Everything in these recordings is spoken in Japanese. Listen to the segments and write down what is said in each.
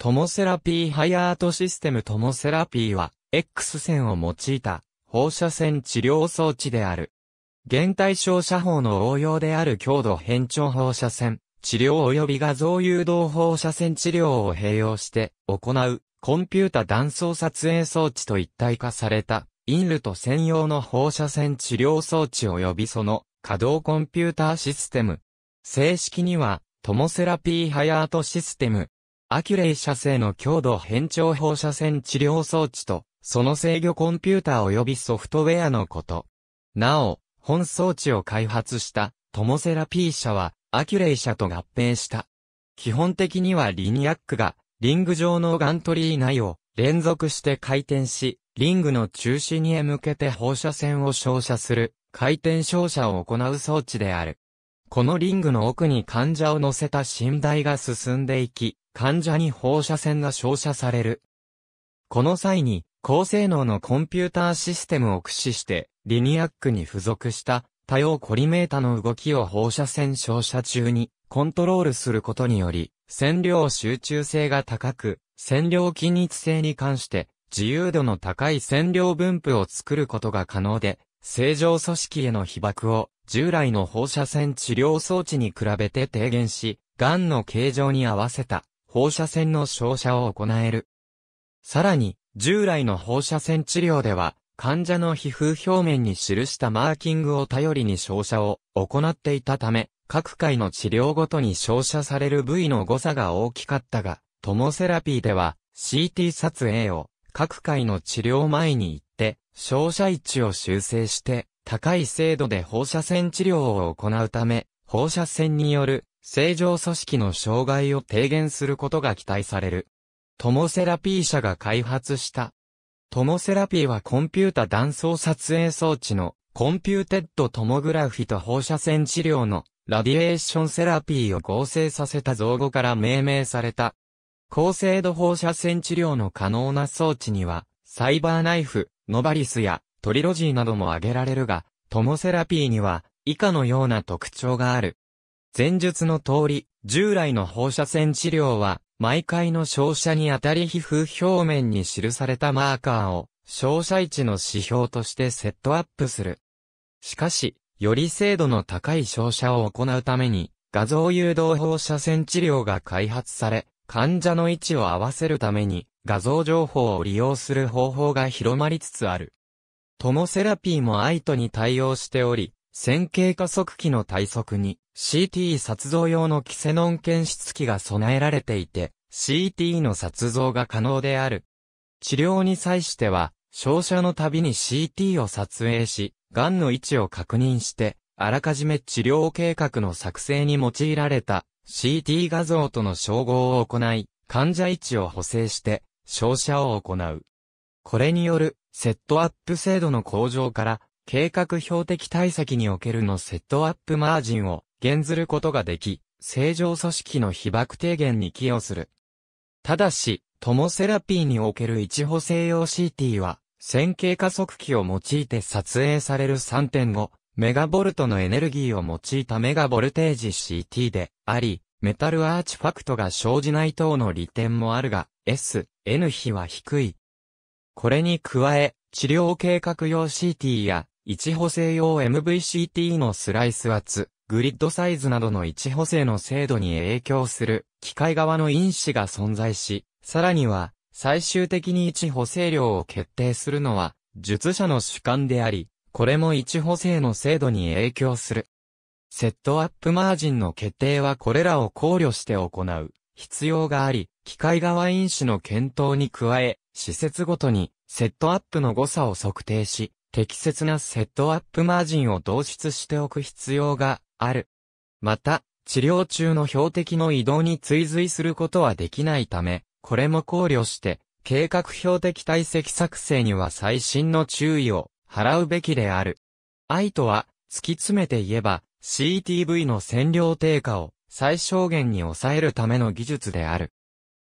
トモセラピーハイアートシステムトモセラピーは、X 線を用いた放射線治療装置である。現対照射法の応用である強度変調放射線治療及び画像誘導放射線治療を併用して行うコンピュータ断層撮影装置と一体化されたインルと専用の放射線治療装置及びその稼働コンピューターシステム。正式にはトモセラピーハイアートシステムアキュレイ社製の強度変調放射線治療装置と、その制御コンピューター及びソフトウェアのこと。なお、本装置を開発した、トモセラピー社は、アキュレイ社と合併した。基本的にはリニアックが、リング上のガントリー内を連続して回転し、リングの中心へ向けて放射線を照射する、回転照射を行う装置である。このリングの奥に患者を乗せた寝台が進んでいき、患者に放射線が照射される。この際に、高性能のコンピューターシステムを駆使して、リニアックに付属した多様コリメータの動きを放射線照射中にコントロールすることにより、線量集中性が高く、線量均一性に関して自由度の高い線量分布を作ることが可能で、正常組織への被爆を従来の放射線治療装置に比べて低減し、癌の形状に合わせた放射線の照射を行える。さらに、従来の放射線治療では、患者の皮膚表面に記したマーキングを頼りに照射を行っていたため、各回の治療ごとに照射される部位の誤差が大きかったが、トモセラピーでは CT 撮影を各回の治療前に行って、照射位置を修正して高い精度で放射線治療を行うため、放射線による正常組織の障害を低減することが期待される。トモセラピー社が開発した。トモセラピーはコンピュータ断層撮影装置のコンピューテッドトモグラフィと放射線治療のラディエーションセラピーを合成させた造語から命名された。高精度放射線治療の可能な装置には、サイバーナイフ、ノバリスやトリロジーなども挙げられるが、トモセラピーには、以下のような特徴がある。前述の通り、従来の放射線治療は、毎回の照射にあたり皮膚表面に記されたマーカーを、照射位置の指標としてセットアップする。しかし、より精度の高い照射を行うために、画像誘導放射線治療が開発され、患者の位置を合わせるために、画像情報を利用する方法が広まりつつある。トモセラピーもアイトに対応しており、線形加速器の対側に CT 撮像用のキセノン検出器が備えられていて、CT の撮像が可能である。治療に際しては、照射のたびに CT を撮影し、癌の位置を確認して、あらかじめ治療計画の作成に用いられた CT 画像との照合を行い、患者位置を補正して、照射を行う。これによるセットアップ制度の向上から、計画標的対策におけるのセットアップマージンを減ずることができ、正常組織の被爆低減に寄与する。ただし、トモセラピーにおける一補正用 CT は、線形加速器を用いて撮影される3.5メガボルトのエネルギーを用いたメガボルテージ CT であり、メタルアーチファクトが生じない等の利点もあるが、S、N 比は低い。これに加え、治療計画用 CT や、一補正用 MVCT のスライス圧、グリッドサイズなどの一補正の精度に影響する、機械側の因子が存在し、さらには、最終的に一補正量を決定するのは、術者の主観であり、これも一補正の精度に影響する。セットアップマージンの決定はこれらを考慮して行う必要があり、機械側因子の検討に加え、施設ごとにセットアップの誤差を測定し、適切なセットアップマージンを導出しておく必要がある。また、治療中の標的の移動に追随することはできないため、これも考慮して、計画標的体積作成には最新の注意を払うべきである。愛とは、突き詰めて言えば、CTV の線量低下を最小限に抑えるための技術である。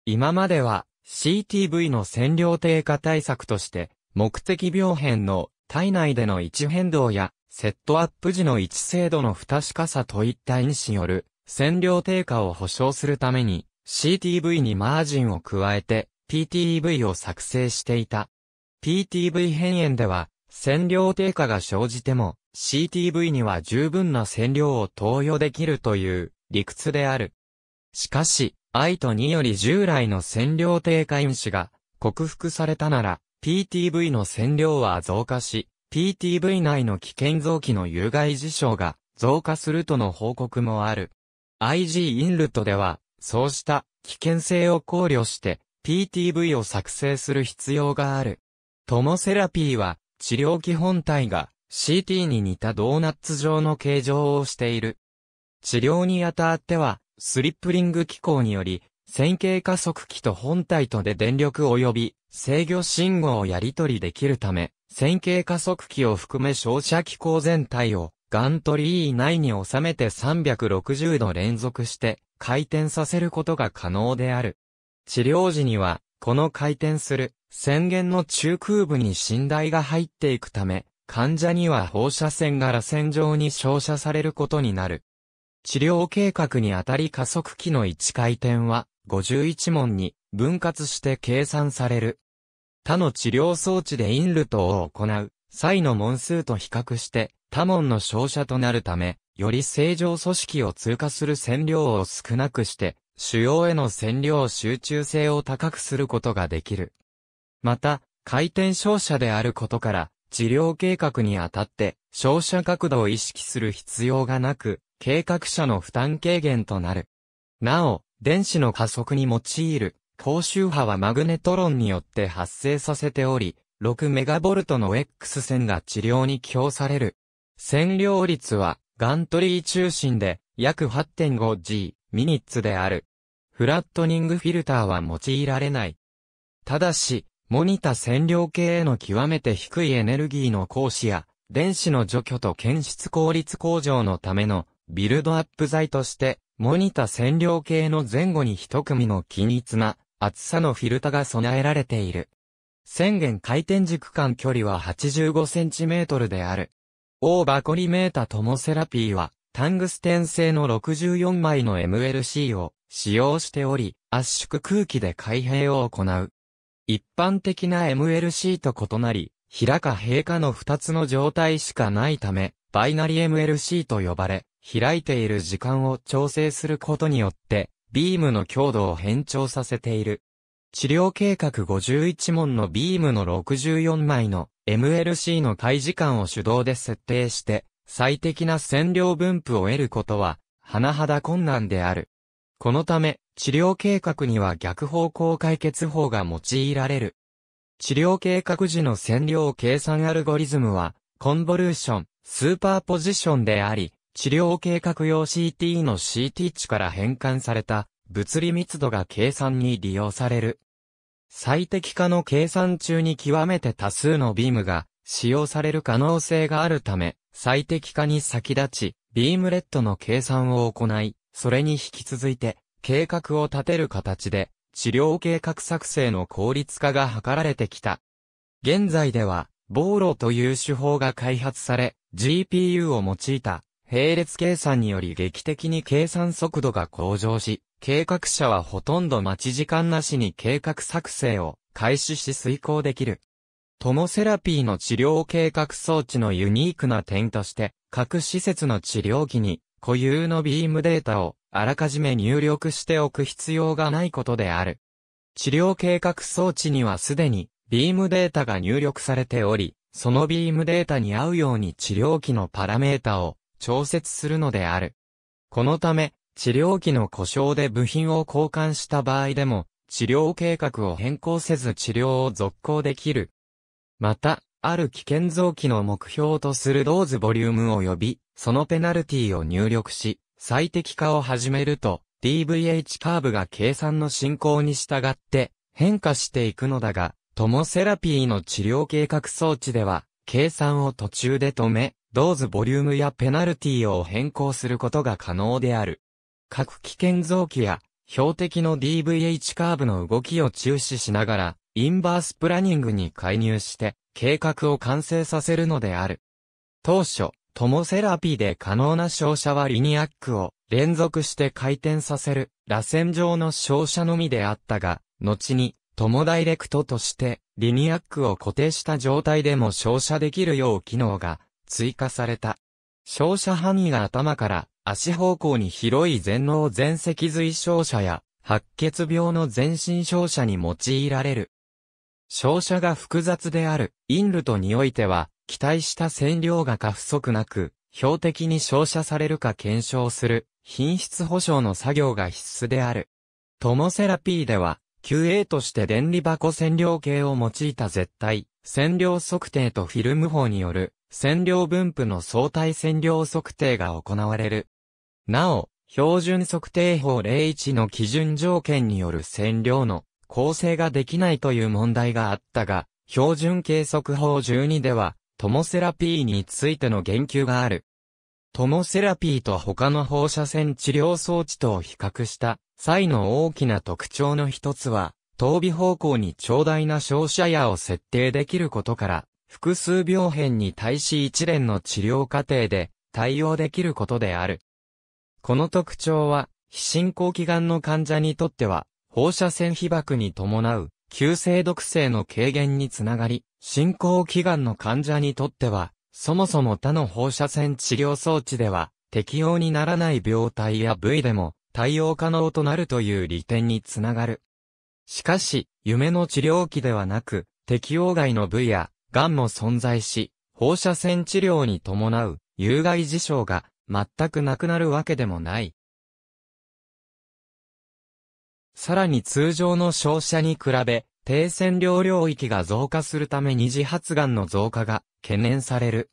今までは、CTV の線量低下対策として、目的病変の体内での位置変動や、セットアップ時の位置精度の不確かさといった因子による、線量低下を保障するために、CTV にマージンを加えて、PTV を作成していた。PTV 変炎では、線量低下が生じても、CTV には十分な線量を投与できるという理屈である。しかし、愛とにより従来の占領低下因子が克服されたなら、PTV の占領は増加し、PTV 内の危険臓器の有害事象が増加するとの報告もある。IG インルトでは、そうした危険性を考慮して PTV を作成する必要がある。トモセラピーは治療基本体が CT に似たドーナツ状の形状をしている。治療にあたってはスリップリング機構により、線形加速器と本体とで電力及び制御信号をやり取りできるため、線形加速器を含め照射機構全体をガントリー以内に収めて360度連続して回転させることが可能である。治療時には、この回転する宣言の中空部に寝台が入っていくため、患者には放射線が螺旋状に照射されることになる。治療計画にあたり加速器の1回転は51問に分割して計算される。他の治療装置でインルトを行う際の問数と比較して他問の照射となるため、より正常組織を通過する線量を少なくして、腫瘍への線量集中性を高くすることができる。また、回転照射であることから、治療計画にあたって、照射角度を意識する必要がなく、計画者の負担軽減となる。なお、電子の加速に用いる高周波はマグネトロンによって発生させており、6ルトの X 線が治療に寄与される。線量率は、ガントリー中心で約 8.5G ミニッツである。フラットニングフィルターは用いられない。ただし、モニタ線量計への極めて低いエネルギーの行使や、電子の除去と検出効率向上のためのビルドアップ材として、モニタ線量計の前後に一組の均一な厚さのフィルタが備えられている。宣言回転軸間距離は 85cm である。オーバコリメータトモセラピーは、タングステン製の64枚の MLC を使用しており、圧縮空気で開閉を行う。一般的な MLC と異なり、平か平かの2つの状態しかないため、バイナリ MLC と呼ばれ、開いている時間を調整することによって、ビームの強度を変調させている。治療計画51問のビームの64枚の MLC の開時間を手動で設定して、最適な線量分布を得ることは、甚だ困難である。このため、治療計画には逆方向解決法が用いられる。治療計画時の線量計算アルゴリズムは、コンボルーション、スーパーポジションであり、治療計画用 CT の CT 値から変換された物理密度が計算に利用される。最適化の計算中に極めて多数のビームが使用される可能性があるため、最適化に先立ち、ビームレットの計算を行い、それに引き続いて、計画を立てる形で、治療計画作成の効率化が図られてきた。現在では、ボーロという手法が開発され、GPU を用いた並列計算により劇的に計算速度が向上し、計画者はほとんど待ち時間なしに計画作成を開始し遂行できる。トモセラピーの治療計画装置のユニークな点として、各施設の治療機に固有のビームデータをあらかじめ入力しておく必要がないことである。治療計画装置にはすでにビームデータが入力されており、そのビームデータに合うように治療機のパラメータを調節するのである。このため、治療器の故障で部品を交換した場合でも、治療計画を変更せず治療を続行できる。また、ある危険臓器の目標とするドーズボリューム及び、そのペナルティを入力し、最適化を始めると、DVH カーブが計算の進行に従って変化していくのだが、トモセラピーの治療計画装置では、計算を途中で止め、ドーズボリュームやペナルティを変更することが可能である。各危険臓器や標的の DVH カーブの動きを注視しながら、インバースプラニングに介入して、計画を完成させるのである。当初、トモセラピーで可能な照射はリニアックを連続して回転させる、螺旋状の照射のみであったが、後に、トモダイレクトとして、リニアックを固定した状態でも照射できるよう機能が追加された。照射範囲が頭から足方向に広い全脳全脊髄照射や白血病の全身照射に用いられる。照射が複雑である、インルトにおいては、期待した線量が過不足なく、標的に照射されるか検証する、品質保証の作業が必須である。トモセラピーでは、QA として電離箱線量計を用いた絶対、線量測定とフィルム法による線量分布の相対線量測定が行われる。なお、標準測定法01の基準条件による線量の構成ができないという問題があったが、標準計測法12では、トモセラピーについての言及がある。トモセラピーと他の放射線治療装置とを比較した際の大きな特徴の一つは、頭尾方向に長大な照射矢を設定できることから、複数病変に対し一連の治療過程で対応できることである。この特徴は、非進行期がの患者にとっては、放射線被曝に伴う、急性毒性の軽減につながり、進行期がの患者にとっては、そもそも他の放射線治療装置では、適用にならない病態や部位でも、対応可能となるという利点につながる。しかし、夢の治療期ではなく、適用外の部位や癌も存在し、放射線治療に伴う有害事象が全くなくなるわけでもない。さらに通常の照射に比べ、低線量領域が増加するため二次発癌の増加が懸念される。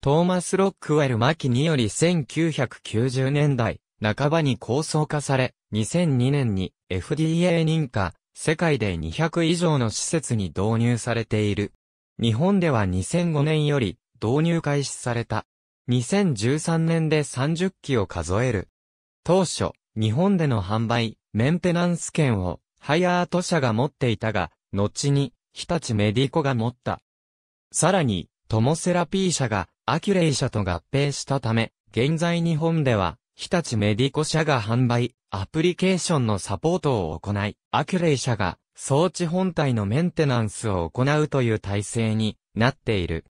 トーマス・ロックウェル・マキにより1990年代半ばに構想化され、2002年に FDA 認可、世界で200以上の施設に導入されている。日本では2005年より導入開始された。2013年で30機を数える。当初、日本での販売、メンテナンス券を、ハイアート社が持っていたが、後に、日立メディコが持った。さらに、トモセラピー社が、アキュレイ社と合併したため、現在日本では、日立メディコ社が販売、アプリケーションのサポートを行い、アキュレイ社が装置本体のメンテナンスを行うという体制になっている。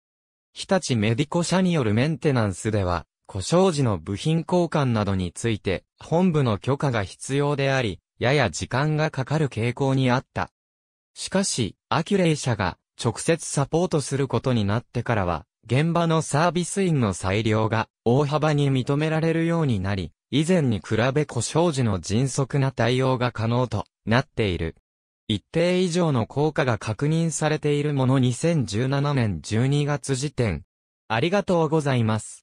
日立メディコ社によるメンテナンスでは、故障時の部品交換などについて、本部の許可が必要であり、やや時間がかかる傾向にあった。しかし、アキュレイ社が直接サポートすることになってからは、現場のサービス員の裁量が大幅に認められるようになり、以前に比べ故障時の迅速な対応が可能となっている。一定以上の効果が確認されているもの2017年12月時点。ありがとうございます。